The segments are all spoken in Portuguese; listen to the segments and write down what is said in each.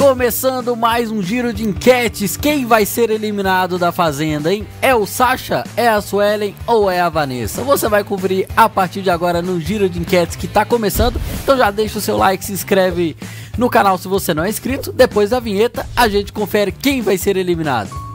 Começando mais um giro de enquetes, quem vai ser eliminado da Fazenda, hein? É o Sasha, é a Suelen ou é a Vanessa? Você vai cobrir a partir de agora no giro de enquetes que tá começando, então já deixa o seu like, se inscreve no canal se você não é inscrito, depois da vinheta a gente confere quem vai ser eliminado.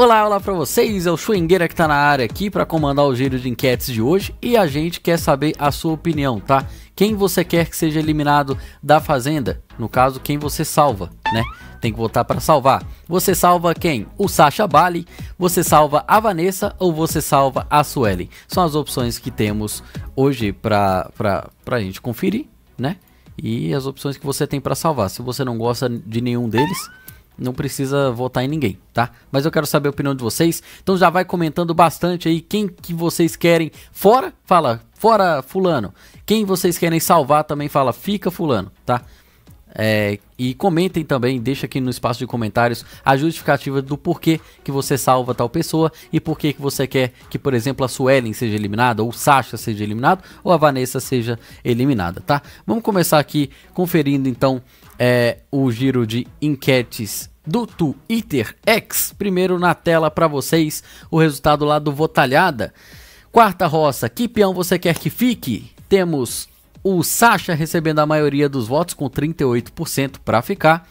Olá, olá para vocês, é o Schwengueira que tá na área aqui para comandar o giro de enquetes de hoje e a gente quer saber a sua opinião, tá? Quem você quer que seja eliminado da fazenda? No caso, quem você salva, né? Tem que votar para salvar. Você salva quem? O Sacha Bali, você salva a Vanessa ou você salva a Sueli? São as opções que temos hoje pra, para pra gente conferir, né? E as opções que você tem para salvar. Se você não gosta de nenhum deles, não precisa votar em ninguém, tá? Mas eu quero saber a opinião de vocês. Então já vai comentando bastante aí quem que vocês querem fora, fala fora fulano. Quem vocês querem salvar também fala fica fulano, tá? É, e comentem também, deixa aqui no espaço de comentários a justificativa do porquê que você salva tal pessoa e porquê que você quer que, por exemplo, a Suelen seja eliminada, ou o Sasha seja eliminado, ou a Vanessa seja eliminada, tá? Vamos começar aqui conferindo então é, o giro de enquetes do Twitter X. Primeiro na tela para vocês o resultado lá do Votalhada. Quarta roça, que peão você quer que fique? Temos o Sacha recebendo a maioria dos votos com 38% para ficar.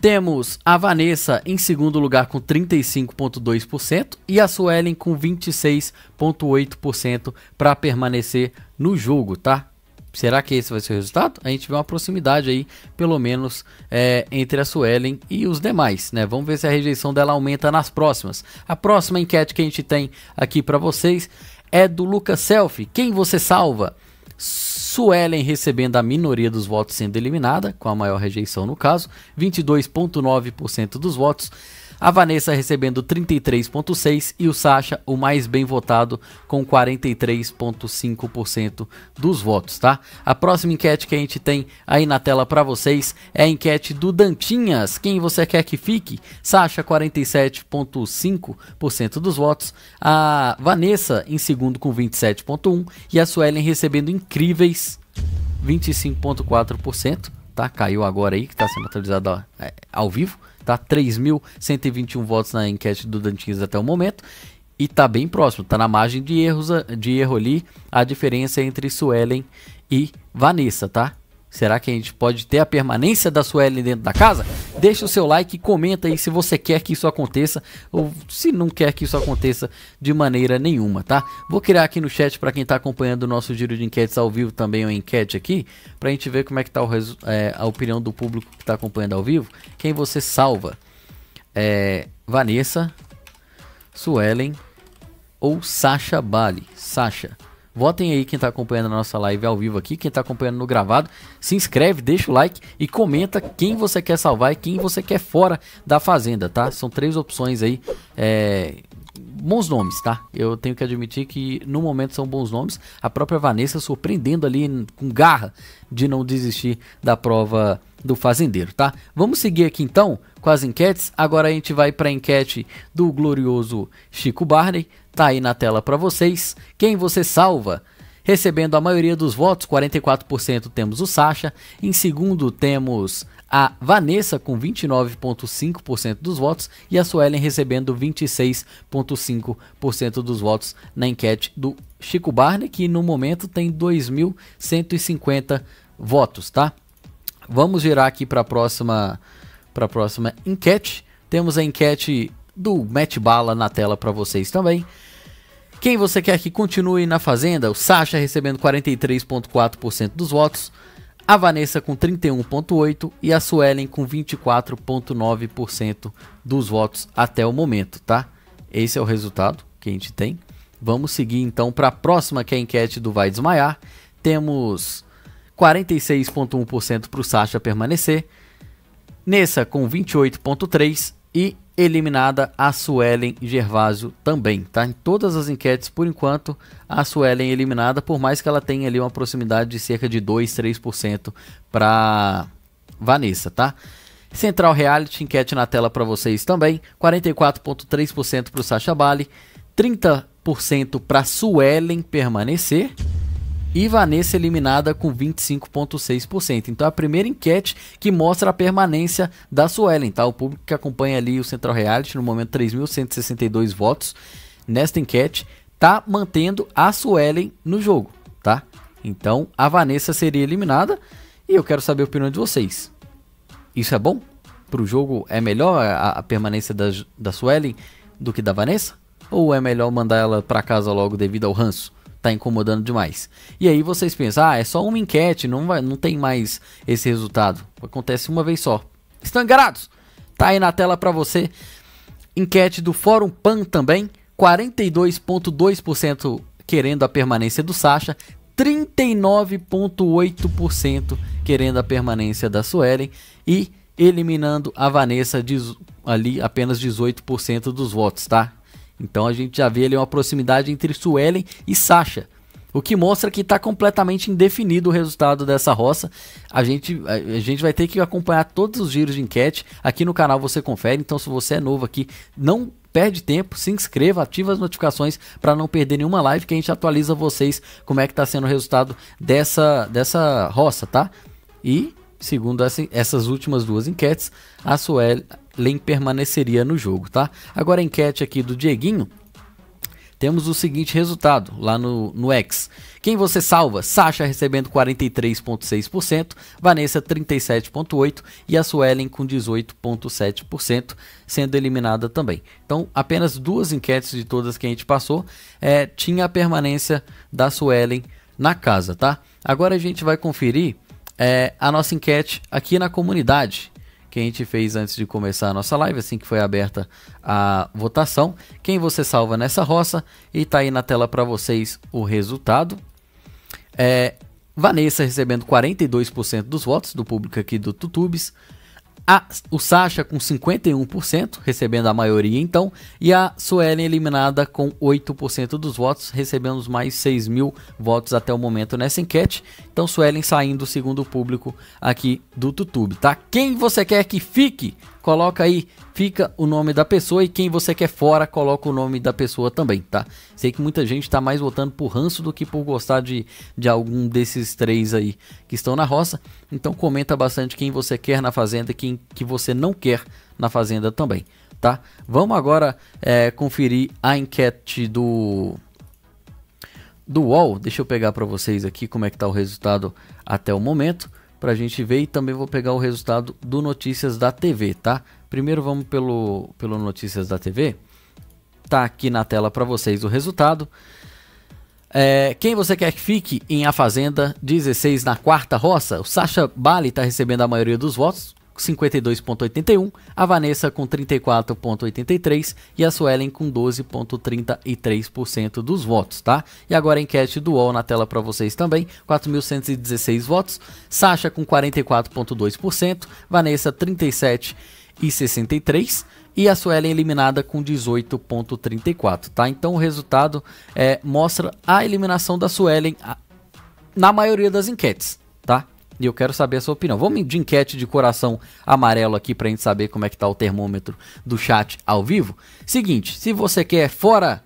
Temos a Vanessa em segundo lugar com 35,2% e a Suelen com 26,8% para permanecer no jogo, tá? Será que esse vai ser o resultado? A gente vê uma proximidade aí, pelo menos, é, entre a Suelen e os demais, né? Vamos ver se a rejeição dela aumenta nas próximas. A próxima enquete que a gente tem aqui para vocês é do Lucas Selfie. Quem você salva? Suelen recebendo a minoria dos votos sendo eliminada, com a maior rejeição no caso, 22,9% dos votos a Vanessa recebendo 33,6% e o Sacha, o mais bem votado, com 43,5% dos votos, tá? A próxima enquete que a gente tem aí na tela para vocês é a enquete do Dantinhas. Quem você quer que fique? Sacha, 47,5% dos votos. A Vanessa em segundo com 27,1% e a Suelen recebendo incríveis 25,4% tá? Caiu agora aí, que está sendo atualizado é, ao vivo, tá? 3.121 votos na enquete do Dantins até o momento. E tá bem próximo, tá na margem de erros de erro ali a diferença entre Suelen e Vanessa, tá? Será que a gente pode ter a permanência da Sueli dentro da casa? Deixa o seu like e comenta aí se você quer que isso aconteça ou se não quer que isso aconteça de maneira nenhuma, tá? Vou criar aqui no chat para quem está acompanhando o nosso giro de enquetes ao vivo também uma enquete aqui para a gente ver como é que tá é, a opinião do público que está acompanhando ao vivo. Quem você salva? É, Vanessa, Suelen ou Sasha Bali? Sasha. Votem aí quem está acompanhando a nossa live ao vivo aqui, quem está acompanhando no gravado. Se inscreve, deixa o like e comenta quem você quer salvar e quem você quer fora da fazenda, tá? São três opções aí é, bons nomes, tá? Eu tenho que admitir que no momento são bons nomes. A própria Vanessa surpreendendo ali com garra de não desistir da prova do fazendeiro, tá? Vamos seguir aqui então com as enquetes. Agora a gente vai para a enquete do glorioso Chico Barney. Tá aí na tela para vocês. Quem você salva? Recebendo a maioria dos votos, 44% temos o Sacha. Em segundo temos a Vanessa com 29,5% dos votos e a Suelen recebendo 26,5% dos votos na enquete do Chico Barney, que no momento tem 2.150 votos, tá? Vamos girar aqui para a próxima, pra próxima enquete. Temos a enquete do Met Bala na tela para vocês também. Quem você quer que continue na Fazenda? O Sacha recebendo 43,4% dos votos a Vanessa com 31,8% e a Suelen com 24,9% dos votos até o momento, tá? Esse é o resultado que a gente tem. Vamos seguir então para a próxima, que é a enquete do Vai Desmaiar. Temos 46,1% para o Sacha permanecer, Nessa com 28,3% e eliminada a Suelen Gervásio também, tá? Em todas as enquetes, por enquanto, a Suelen é eliminada, por mais que ela tenha ali uma proximidade de cerca de 2, 3% para Vanessa, tá? Central Reality, enquete na tela para vocês também, 44.3% para o Sacha Bali, 30% para Suelen permanecer e Vanessa eliminada com 25,6%. Então é a primeira enquete que mostra a permanência da Suelen, tá? O público que acompanha ali o Central Reality, no momento 3.162 votos nesta enquete, tá mantendo a Suelen no jogo, tá? Então a Vanessa seria eliminada e eu quero saber a opinião de vocês. Isso é bom? Para o jogo é melhor a, a permanência da, da Suelen do que da Vanessa? Ou é melhor mandar ela para casa logo devido ao ranço? tá incomodando demais. E aí vocês pensam, ah, é só uma enquete, não, vai, não tem mais esse resultado. Acontece uma vez só. Estão enganados? Tá aí na tela para você. Enquete do Fórum PAN também. 42,2% querendo a permanência do Sacha. 39,8% querendo a permanência da Suelen. E eliminando a Vanessa ali apenas 18% dos votos, tá? Então a gente já vê ali uma proximidade entre Suelen e Sasha. O que mostra que está completamente indefinido o resultado dessa roça. A gente, a, gente vai ter que acompanhar todos os giros de enquete. Aqui no canal você confere. Então, se você é novo aqui, não perde tempo, se inscreva, ativa as notificações para não perder nenhuma live que a gente atualiza vocês como é que está sendo o resultado dessa, dessa roça, tá? E Segundo essas últimas duas enquetes, a Suelen permaneceria no jogo, tá? Agora a enquete aqui do Dieguinho, temos o seguinte resultado lá no, no X. Quem você salva? Sasha recebendo 43,6%, Vanessa 37,8% e a Suelen com 18,7%, sendo eliminada também. Então, apenas duas enquetes de todas que a gente passou é, tinha a permanência da Suelen na casa, tá? Agora a gente vai conferir é, a nossa enquete aqui na comunidade que a gente fez antes de começar a nossa live, assim que foi aberta a votação. Quem você salva nessa roça? E tá aí na tela para vocês o resultado. É, Vanessa recebendo 42% dos votos do público aqui do Tutubes. A, o Sasha com 51%, recebendo a maioria então, e a Suelen eliminada com 8% dos votos, recebendo mais 6 mil votos até o momento nessa enquete. Então Suelen saindo segundo o público aqui do YouTube, tá? Quem você quer que fique coloca aí, fica o nome da pessoa e quem você quer fora, coloca o nome da pessoa também, tá? Sei que muita gente tá mais votando por ranço do que por gostar de, de algum desses três aí que estão na roça. Então comenta bastante quem você quer na fazenda e quem que você não quer na fazenda também, tá? Vamos agora é, conferir a enquete do do UOL. Deixa eu pegar para vocês aqui como é que tá o resultado até o momento para a gente ver e também vou pegar o resultado do Notícias da TV, tá? Primeiro vamos pelo, pelo Notícias da TV. Tá aqui na tela para vocês o resultado. É, quem você quer que fique em A Fazenda 16 na quarta roça? O Sacha Bali está recebendo a maioria dos votos, 52,81, a Vanessa com 34,83 e a Suelen com 12,33% dos votos, tá? E agora a enquete do UOL na tela para vocês também, 4.116 votos, Sasha com 44,2%, Vanessa 37 e 63 e a Suelen eliminada com 18.34, tá? Então o resultado é, mostra a eliminação da Suelen na maioria das enquetes, e eu quero saber a sua opinião. Vamos de enquete de coração amarelo aqui pra gente saber como é que tá o termômetro do chat ao vivo. Seguinte, se você quer fora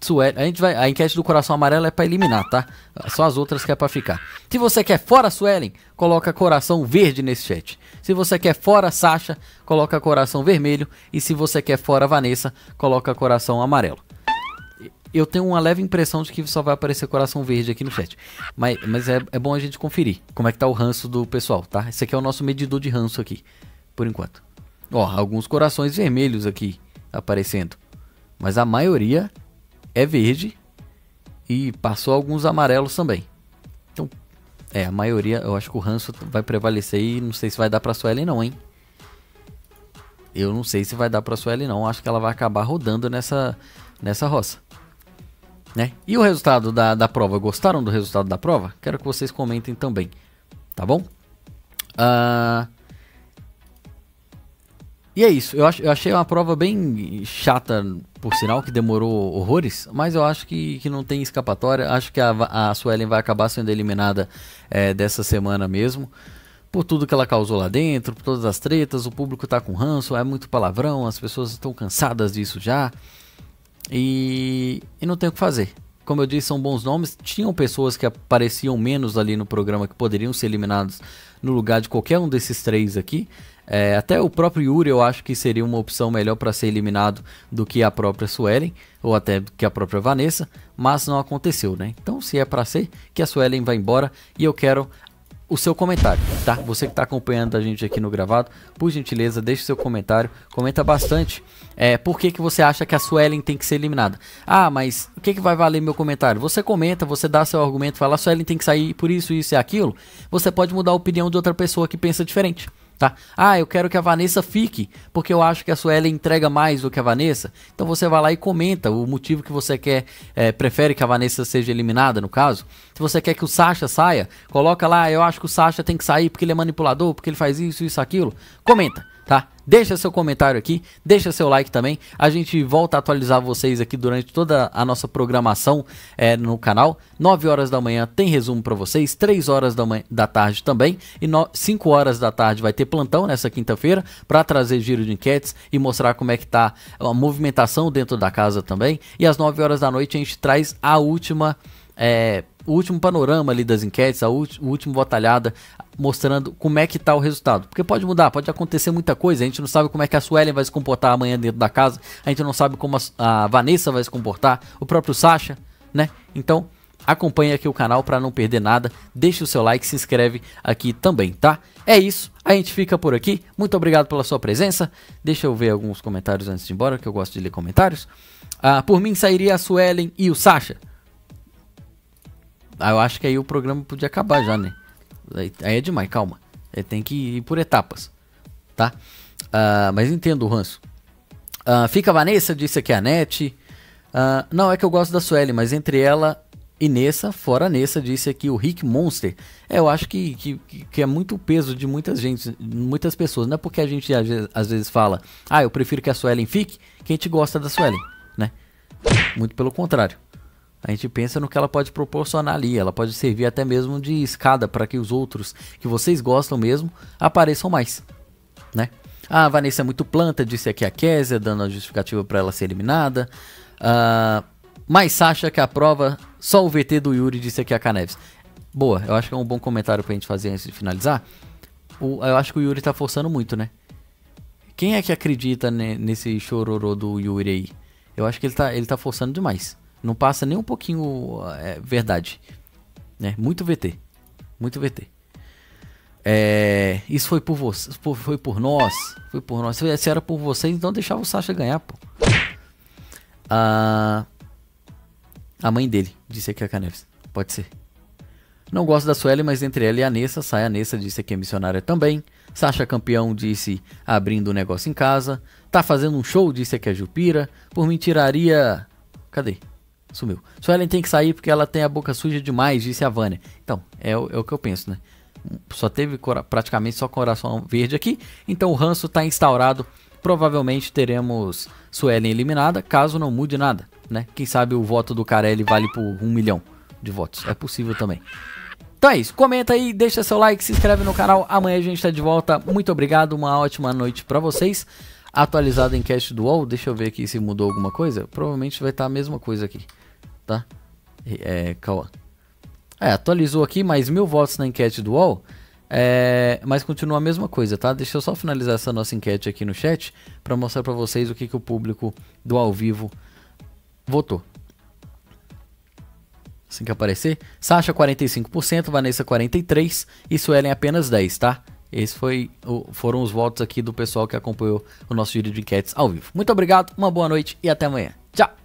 Suécia, a gente vai, a enquete do coração amarelo é para eliminar, tá? Só as outras que é para ficar. Se você quer fora Suelen, coloca coração verde nesse chat. Se você quer fora Sasha, coloca coração vermelho e se você quer fora Vanessa, coloca coração amarelo. Eu tenho uma leve impressão de que só vai aparecer coração verde aqui no chat. Mas, mas é, é bom a gente conferir como é que tá o ranço do pessoal, tá? Esse aqui é o nosso medidor de ranço aqui, por enquanto. Ó, alguns corações vermelhos aqui aparecendo. Mas a maioria é verde e passou alguns amarelos também. Então, é, a maioria, eu acho que o ranço vai prevalecer e não sei se vai dar pra Sueli não, hein? Eu não sei se vai dar pra Sueli não, acho que ela vai acabar rodando nessa, nessa roça. Né? E o resultado da, da prova? Gostaram do resultado da prova? Quero que vocês comentem também, tá bom? Uh... E é isso, eu, ach, eu achei uma prova bem chata, por sinal, que demorou horrores, mas eu acho que, que não tem escapatória. Acho que a, a Suelen vai acabar sendo eliminada é, dessa semana mesmo por tudo que ela causou lá dentro, por todas as tretas, o público tá com ranço, é muito palavrão, as pessoas estão cansadas disso já. E, e não tem o que fazer. Como eu disse, são bons nomes. Tinham pessoas que apareciam menos ali no programa que poderiam ser eliminados no lugar de qualquer um desses três aqui. É, até o próprio Yuri eu acho que seria uma opção melhor para ser eliminado do que a própria Suelen, ou até do que a própria Vanessa, mas não aconteceu, né? Então, se é para ser, que a Suelen vá embora e eu quero o seu comentário, tá? Você que está acompanhando a gente aqui no gravado, por gentileza, deixe seu comentário, comenta bastante. É, por que, que você acha que a Suelen tem que ser eliminada? Ah, mas o que, que vai valer meu comentário? Você comenta, você dá seu argumento, fala, a Suelen tem que sair por isso, isso e aquilo. Você pode mudar a opinião de outra pessoa que pensa diferente tá? Ah, eu quero que a Vanessa fique, porque eu acho que a Sueli entrega mais do que a Vanessa. Então você vai lá e comenta o motivo que você quer, é, prefere que a Vanessa seja eliminada, no caso. Se você quer que o Sasha saia, coloca lá, eu acho que o Sasha tem que sair porque ele é manipulador, porque ele faz isso, isso, aquilo. Comenta. Deixa seu comentário aqui, deixa seu like também. A gente volta a atualizar vocês aqui durante toda a nossa programação é, no canal. 9 horas da manhã tem resumo para vocês, 3 horas da, manhã, da tarde também. E no, 5 horas da tarde vai ter plantão nessa quinta-feira para trazer giro de enquetes e mostrar como é que tá a movimentação dentro da casa também. E às 9 horas da noite a gente traz a última é, o último panorama ali das enquetes, a o último votalhada, mostrando como é que tá o resultado. Porque pode mudar, pode acontecer muita coisa, a gente não sabe como é que a Suelen vai se comportar amanhã dentro da casa, a gente não sabe como a, a Vanessa vai se comportar, o próprio Sasha, né? Então, acompanhe aqui o canal para não perder nada, deixa o seu like, se inscreve aqui também, tá? É isso, a gente fica por aqui, muito obrigado pela sua presença, deixa eu ver alguns comentários antes de ir embora, que eu gosto de ler comentários. Ah, por mim sairia a Suelen e o Sasha, ah, eu acho que aí o programa podia acabar já, né? Aí, aí é demais, calma. É, tem que ir por etapas, tá? Uh, mas entendo o ranço. Uh, fica a Vanessa, disse aqui a Net. Uh, não, é que eu gosto da Sueli, mas entre ela e Nessa, fora Nessa, disse aqui o Rick Monster. É, eu acho que, que, que é muito peso de muitas, gente, muitas pessoas. Não é porque a gente às vezes fala, ah, eu prefiro que a Suelen fique, que a gente gosta da Suelen, né? Muito pelo contrário. A gente pensa no que ela pode proporcionar ali, ela pode servir até mesmo de escada para que os outros que vocês gostam mesmo apareçam mais, né? Ah, a Vanessa é muito planta, disse aqui a Kézia, dando a justificativa para ela ser eliminada. Uh, mas Sasha que aprova só o VT do Yuri, disse aqui a Caneves. Boa, eu acho que é um bom comentário a gente fazer antes de finalizar. O, eu acho que o Yuri está forçando muito, né? Quem é que acredita ne, nesse chororô do Yuri aí? Eu acho que ele está ele tá forçando demais. Não passa nem um pouquinho é, verdade. Né? Muito VT. Muito VT. É, isso foi por vocês, foi por nós, foi por nós. Se era por vocês, então deixava o Sasha ganhar, pô. A, a mãe dele disse aqui a Caneves. Pode ser. Não gosto da Sueli, mas entre ela e a Nessa, sai a Nessa, disse aqui é missionária também. Sasha Campeão disse abrindo o um negócio em casa. Tá fazendo um show, disse aqui a é Jupira. Por mim, tiraria. Cadê? Sumiu. Suelen tem que sair porque ela tem a boca suja demais, disse a Vânia. Então, é, é o que eu penso, né? Só teve praticamente só coração verde aqui. Então o ranço está instaurado. Provavelmente teremos Suelen eliminada, caso não mude nada, né? Quem sabe o voto do Carelli vale por um milhão de votos. É possível também. Então é isso. Comenta aí, deixa seu like, se inscreve no canal. Amanhã a gente tá de volta. Muito obrigado, uma ótima noite para vocês. Atualizado a enquete do UOL, deixa eu ver aqui se mudou alguma coisa. Provavelmente vai estar tá a mesma coisa aqui tá? É, É, atualizou aqui mais mil votos na enquete do UOL. É, mas continua a mesma coisa, tá? Deixa eu só finalizar essa nossa enquete aqui no chat para mostrar para vocês o que, que o público do ao vivo votou. Assim que aparecer. Sasha 45%, Vanessa 43% e Suelen apenas 10%, tá? Esses foi, foram os votos aqui do pessoal que acompanhou o nosso vídeo de enquetes ao vivo. Muito obrigado, uma boa noite e até amanhã. Tchau!